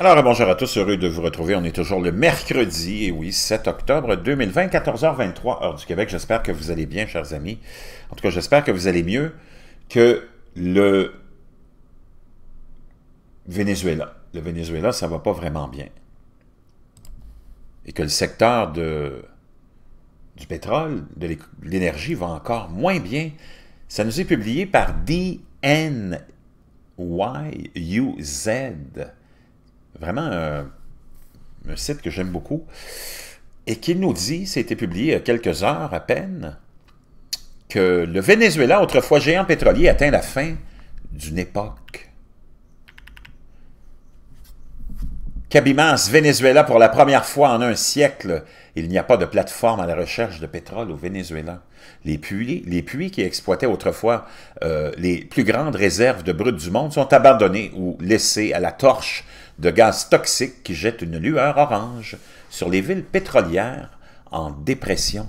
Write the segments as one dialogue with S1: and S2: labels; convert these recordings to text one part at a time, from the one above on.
S1: Alors, bonjour à tous, heureux de vous retrouver. On est toujours le mercredi, et oui, 7 octobre 2020, 14h23, heure du Québec. J'espère que vous allez bien, chers amis. En tout cas, j'espère que vous allez mieux que le Venezuela. Le Venezuela, ça va pas vraiment bien. Et que le secteur de, du pétrole, de l'énergie va encore moins bien. Ça nous est publié par DNYUZ. Vraiment euh, un, site que j'aime beaucoup. Et qui nous dit, c'était publié il y a quelques heures à peine, que le Venezuela, autrefois géant pétrolier, atteint la fin d'une époque. Cabimas, Venezuela, pour la première fois en un siècle, il n'y a pas de plateforme à la recherche de pétrole au Venezuela. Les puits, qui exploitaient autrefois euh, les plus grandes réserves de brut du monde sont abandonnés ou laissés à la torche de gaz toxique qui jette une lueur orange sur les villes pétrolières en dépression.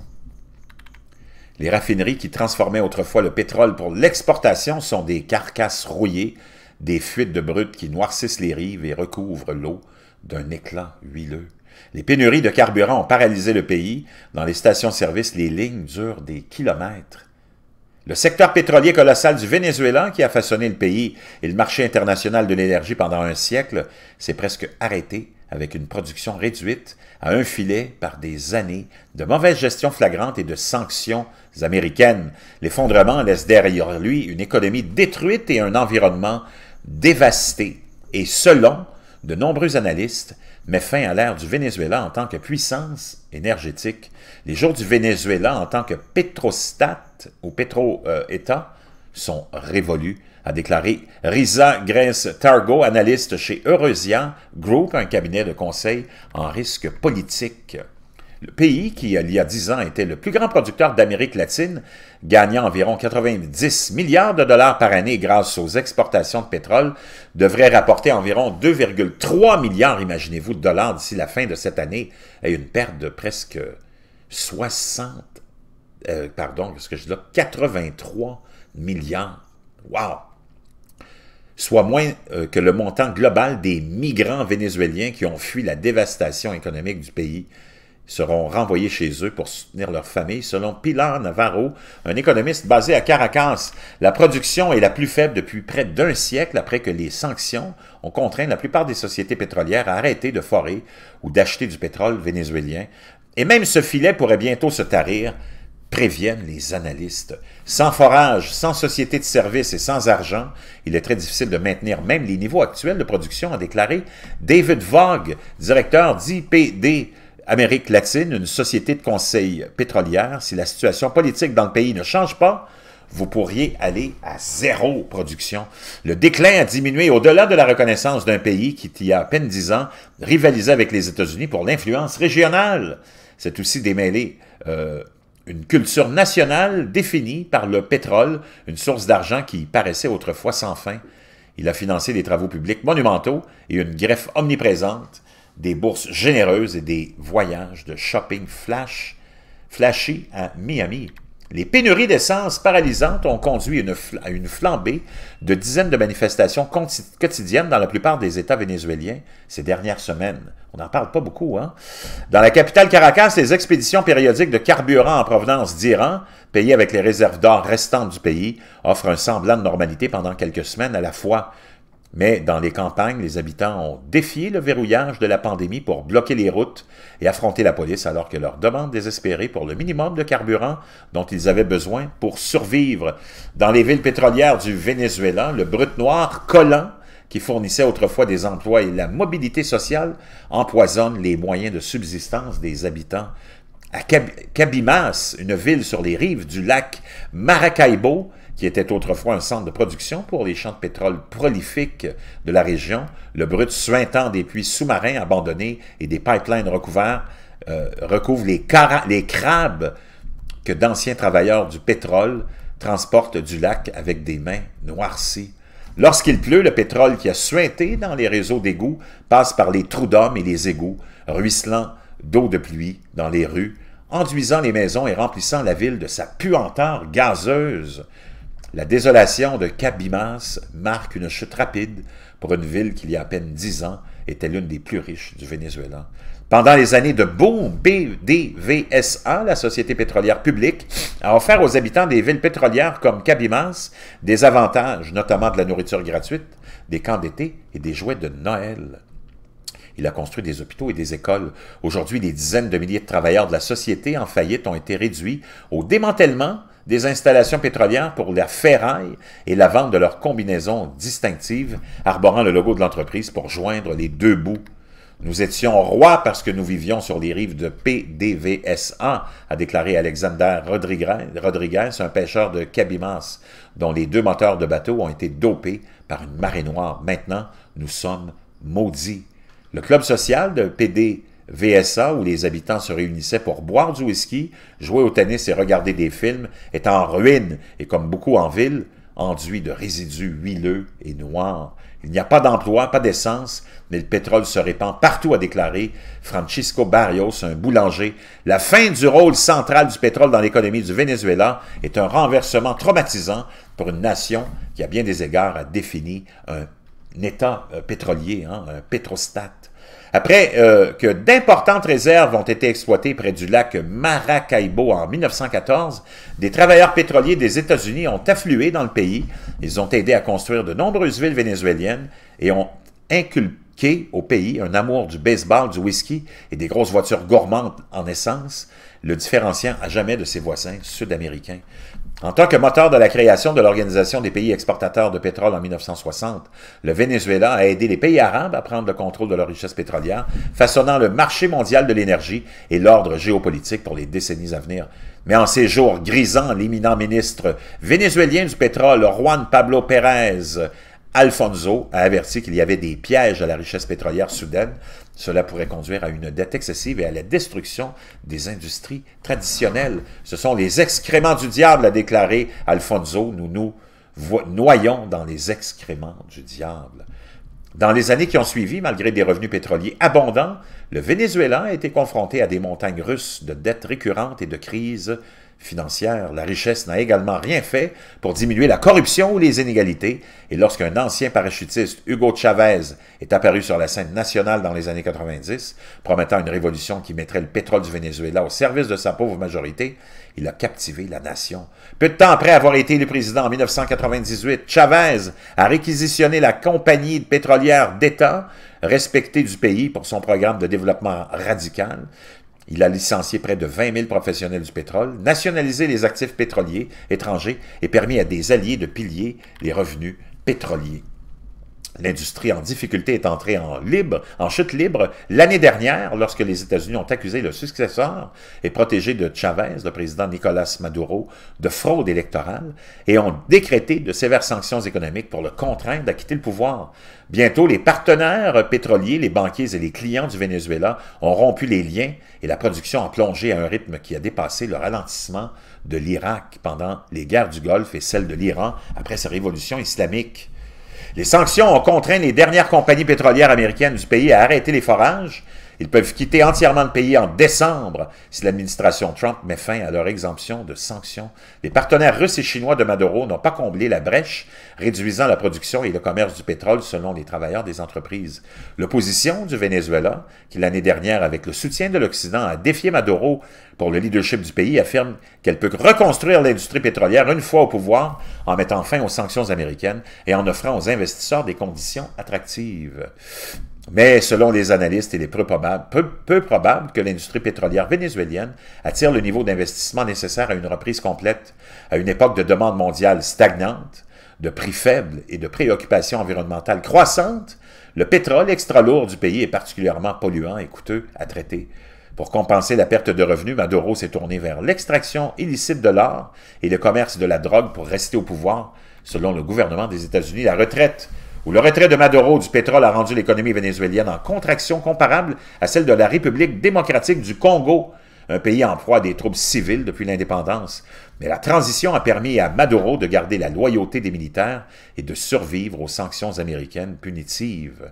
S1: Les raffineries qui transformaient autrefois le pétrole pour l'exportation sont des carcasses rouillées des fuites de brutes qui noircissent les rives et recouvrent l'eau d'un éclat huileux. Les pénuries de carburant ont paralysé le pays. Dans les stations-service, les lignes durent des kilomètres. Le secteur pétrolier colossal du Venezuela, qui a façonné le pays et le marché international de l'énergie pendant un siècle, s'est presque arrêté avec une production réduite à un filet par des années de mauvaise gestion flagrante et de sanctions américaines. L'effondrement laisse derrière lui une économie détruite et un environnement « Dévasté et, selon de nombreux analystes, met fin à l'ère du Venezuela en tant que puissance énergétique. Les jours du Venezuela en tant que pétrostat ou pétro-État euh, sont révolus, a déclaré Risa Grace Targo, analyste chez Eurasian Group, un cabinet de conseil en risque politique. Le pays, qui il y a dix ans était le plus grand producteur d'Amérique latine, gagnant environ 90 milliards de dollars par année grâce aux exportations de pétrole, devrait rapporter environ 2,3 milliards, imaginez-vous, de dollars d'ici la fin de cette année, et une perte de presque 60, euh, pardon, ce que je dis 83 milliards. Wow! soit moins euh, que le montant global des migrants vénézuéliens qui ont fui la dévastation économique du pays seront renvoyés chez eux pour soutenir leur famille, selon Pilar Navarro, un économiste basé à Caracas. La production est la plus faible depuis près d'un siècle après que les sanctions ont contraint la plupart des sociétés pétrolières à arrêter de forer ou d'acheter du pétrole vénézuélien. Et même ce filet pourrait bientôt se tarir, préviennent les analystes. Sans forage, sans société de service et sans argent, il est très difficile de maintenir même les niveaux actuels de production, a déclaré David Vogue, directeur d'IPD, Amérique latine, une société de conseil pétrolière, si la situation politique dans le pays ne change pas, vous pourriez aller à zéro production. Le déclin a diminué au-delà de la reconnaissance d'un pays qui, il y a à peine dix ans, rivalisait avec les États-Unis pour l'influence régionale. C'est aussi démêlé euh, une culture nationale définie par le pétrole, une source d'argent qui paraissait autrefois sans fin. Il a financé des travaux publics monumentaux et une greffe omniprésente des bourses généreuses et des voyages de shopping flash, flashy à Miami. Les pénuries d'essence paralysantes ont conduit à une flambée de dizaines de manifestations quotidiennes dans la plupart des États vénézuéliens ces dernières semaines. On n'en parle pas beaucoup, hein? Dans la capitale Caracas, les expéditions périodiques de carburant en provenance d'Iran, payées avec les réserves d'or restantes du pays, offrent un semblant de normalité pendant quelques semaines à la fois. Mais dans les campagnes, les habitants ont défié le verrouillage de la pandémie pour bloquer les routes et affronter la police alors que leur demande désespérée pour le minimum de carburant dont ils avaient besoin pour survivre. Dans les villes pétrolières du Venezuela, le brut noir collant qui fournissait autrefois des emplois et la mobilité sociale empoisonne les moyens de subsistance des habitants à Cabimas, une ville sur les rives du lac Maracaibo, qui était autrefois un centre de production pour les champs de pétrole prolifiques de la région, le brut suintant des puits sous-marins abandonnés et des pipelines recouverts euh, recouvre les, les crabes que d'anciens travailleurs du pétrole transportent du lac avec des mains noircies. Lorsqu'il pleut, le pétrole qui a suinté dans les réseaux d'égouts passe par les trous d'hommes et les égouts, ruisselant d'eau de pluie dans les rues, enduisant les maisons et remplissant la ville de sa puanteur gazeuse la désolation de Cabimas marque une chute rapide pour une ville qui, il y a à peine dix ans, était l'une des plus riches du Venezuela. Pendant les années de boom, BDVSA, la Société pétrolière publique, a offert aux habitants des villes pétrolières comme Cabimas des avantages, notamment de la nourriture gratuite, des camps d'été et des jouets de Noël. Il a construit des hôpitaux et des écoles. Aujourd'hui, des dizaines de milliers de travailleurs de la société en faillite ont été réduits au démantèlement des installations pétrolières pour la ferraille et la vente de leurs combinaisons distinctives arborant le logo de l'entreprise pour joindre les deux bouts. Nous étions rois parce que nous vivions sur les rives de PDVSA, a déclaré Alexander Rodriguez, un pêcheur de Cabimas, dont les deux moteurs de bateau ont été dopés par une marée noire. Maintenant, nous sommes maudits. Le club social de PD VSA où les habitants se réunissaient pour boire du whisky, jouer au tennis et regarder des films, est en ruine et comme beaucoup en ville, enduit de résidus huileux et noirs. Il n'y a pas d'emploi, pas d'essence, mais le pétrole se répand partout, a déclaré Francisco Barrios, un boulanger. La fin du rôle central du pétrole dans l'économie du Venezuela est un renversement traumatisant pour une nation qui, a bien des égards, a défini un, État euh, pétrolier, hein, un pétrostate. Après euh, que d'importantes réserves ont été exploitées près du lac Maracaibo en 1914, des travailleurs pétroliers des États-Unis ont afflué dans le pays. Ils ont aidé à construire de nombreuses villes vénézuéliennes et ont inculqué au pays un amour du baseball, du whisky et des grosses voitures gourmandes en essence, le différenciant à jamais de ses voisins sud-américains. En tant que moteur de la création de l'Organisation des pays exportateurs de pétrole en 1960, le Venezuela a aidé les pays arabes à prendre le contrôle de leur richesse pétrolière, façonnant le marché mondial de l'énergie et l'ordre géopolitique pour les décennies à venir. Mais en ces jours grisants, l'éminent ministre vénézuélien du pétrole, Juan Pablo Pérez, Alfonso a averti qu'il y avait des pièges à la richesse pétrolière soudaine. Cela pourrait conduire à une dette excessive et à la destruction des industries traditionnelles. Ce sont les excréments du diable, a déclaré Alfonso. Nous nous noyons dans les excréments du diable. Dans les années qui ont suivi, malgré des revenus pétroliers abondants, le Venezuela a été confronté à des montagnes russes de dettes récurrentes et de crises financières. La richesse n'a également rien fait pour diminuer la corruption ou les inégalités. Et lorsqu'un ancien parachutiste, Hugo Chavez, est apparu sur la scène nationale dans les années 90, promettant une révolution qui mettrait le pétrole du Venezuela au service de sa pauvre majorité, il a captivé la nation. Peu de temps après avoir été élu président en 1998, Chavez a réquisitionné la compagnie pétrolière d'État, respectée du pays pour son programme de développement radical. Il a licencié près de 20 000 professionnels du pétrole, nationalisé les actifs pétroliers étrangers et permis à des alliés de pilier les revenus pétroliers. L'industrie en difficulté est entrée en, chute libre l'année dernière lorsque les États-Unis ont accusé le successeur et protégé de Chavez, le président Nicolas Maduro, de fraude électorale et ont décrété de sévères sanctions économiques pour le contraindre à quitter le pouvoir. Bientôt, les partenaires pétroliers, les banquiers et les clients du Venezuela ont rompu les liens et la production a plongé à un rythme qui a dépassé le ralentissement de l'Irak pendant les guerres du Golfe et celle de l'Iran après sa révolution islamique. Les sanctions ont contraint les dernières compagnies pétrolières américaines du pays à arrêter les forages ils peuvent quitter entièrement le pays en décembre si l'administration Trump met fin à leur exemption de sanctions. Les partenaires russes et chinois de Maduro n'ont pas comblé la brèche, réduisant la production et le commerce du pétrole selon les travailleurs des entreprises. L'opposition du Venezuela, qui l'année dernière, avec le soutien de l'Occident, a défié Maduro pour le leadership du pays, affirme qu'elle peut reconstruire l'industrie pétrolière une fois au pouvoir en mettant fin aux sanctions américaines et en offrant aux investisseurs des conditions attractives. Mais selon les analystes, il est peu probable, peu, que l'industrie pétrolière vénézuélienne attire le niveau d'investissement nécessaire à une reprise complète, à une époque de demande mondiale stagnante, de prix faibles et de préoccupations environnementales croissantes. Le pétrole extra lourd du pays est particulièrement polluant et coûteux à traiter. Pour compenser la perte de revenus, Maduro s'est tourné vers l'extraction illicite de l'or et le commerce de la drogue pour rester au pouvoir, selon le gouvernement des États-Unis. La retraite où le retrait de Maduro du pétrole a rendu l'économie vénézuélienne en contraction comparable à celle de la République démocratique du Congo, un pays en proie à des troubles civils depuis l'indépendance. Mais la transition a permis à Maduro de garder la loyauté des militaires et de survivre aux sanctions américaines punitives.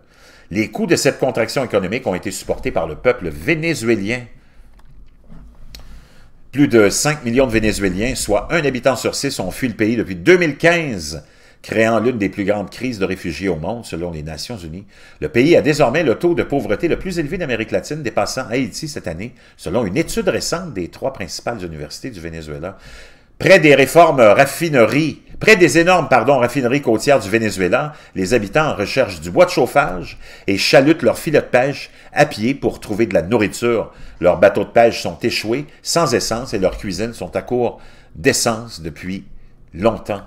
S1: Les coûts de cette contraction économique ont été supportés par le peuple vénézuélien. Plus de 5 millions de Vénézuéliens, soit un habitant sur six, ont fui le pays depuis 2015 créant l'une des plus grandes crises de réfugiés au monde, selon les Nations Unies. Le pays a désormais le taux de pauvreté le plus élevé d'Amérique latine, dépassant Haïti cette année, selon une étude récente des trois principales universités du Venezuela. Près des réformes raffineries, près des énormes raffineries côtières du Venezuela, les habitants recherchent du bois de chauffage et chalutent leurs filets de pêche à pied pour trouver de la nourriture. Leurs bateaux de pêche sont échoués, sans essence, et leurs cuisines sont à court d'essence depuis longtemps.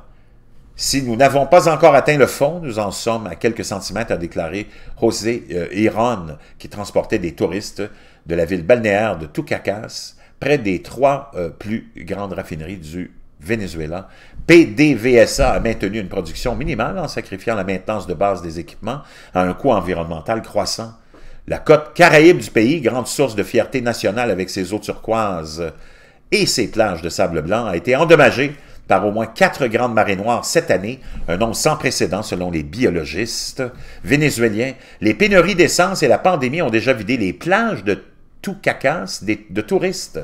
S1: Si nous n'avons pas encore atteint le fond, nous en sommes à quelques centimètres, a déclaré José euh, qui transportait des touristes de la ville balnéaire de Tucacas, près des trois euh, plus grandes raffineries du Venezuela. PDVSA a maintenu une production minimale en sacrifiant la maintenance de base des équipements à un coût environnemental croissant. La côte caraïbe du pays, grande source de fierté nationale avec ses eaux turquoises et ses plages de sable blanc, a été endommagée par au moins quatre grandes marées noires cette année, un nombre sans précédent selon les biologistes vénézuéliens. Les pénuries d'essence et la pandémie ont déjà vidé les plages de tout cacasse de touristes.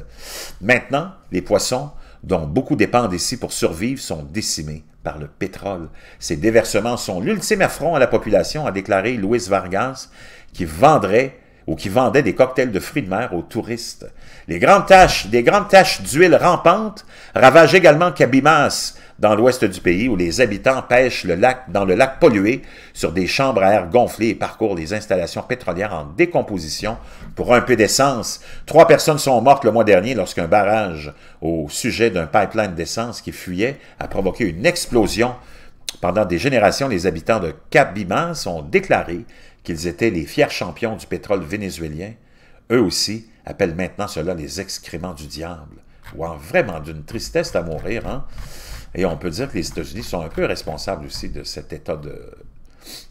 S1: Maintenant, les poissons, dont beaucoup dépendent ici pour survivre, sont décimés par le pétrole. Ces déversements sont l'ultime affront à la population, a déclaré Luis Vargas, qui vendrait ou qui vendaient des cocktails de fruits de mer aux touristes. Les grandes taches, des grandes taches d'huile rampante ravagent également Cabimas, dans l'ouest du pays, où les habitants pêchent le lac, dans le lac pollué sur des chambres à air gonflées et parcourent les installations pétrolières en décomposition pour un peu d'essence. Trois personnes sont mortes le mois dernier lorsqu'un barrage au sujet d'un pipeline d'essence qui fuyait a provoqué une explosion pendant des générations, les habitants de Cap-Bimans ont déclaré qu'ils étaient les fiers champions du pétrole vénézuélien. Eux aussi appellent maintenant cela les excréments du diable. en vraiment d'une tristesse à mourir. Hein? Et on peut dire que les États-Unis sont un peu responsables aussi de cet état,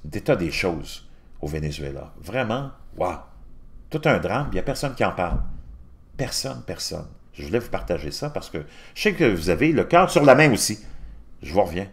S1: d'état des choses au Venezuela. Vraiment, wow, tout un drame, il n'y a personne qui en parle. Personne, personne. Je voulais vous partager ça parce que je sais que vous avez le cœur sur la main aussi. Je vous reviens.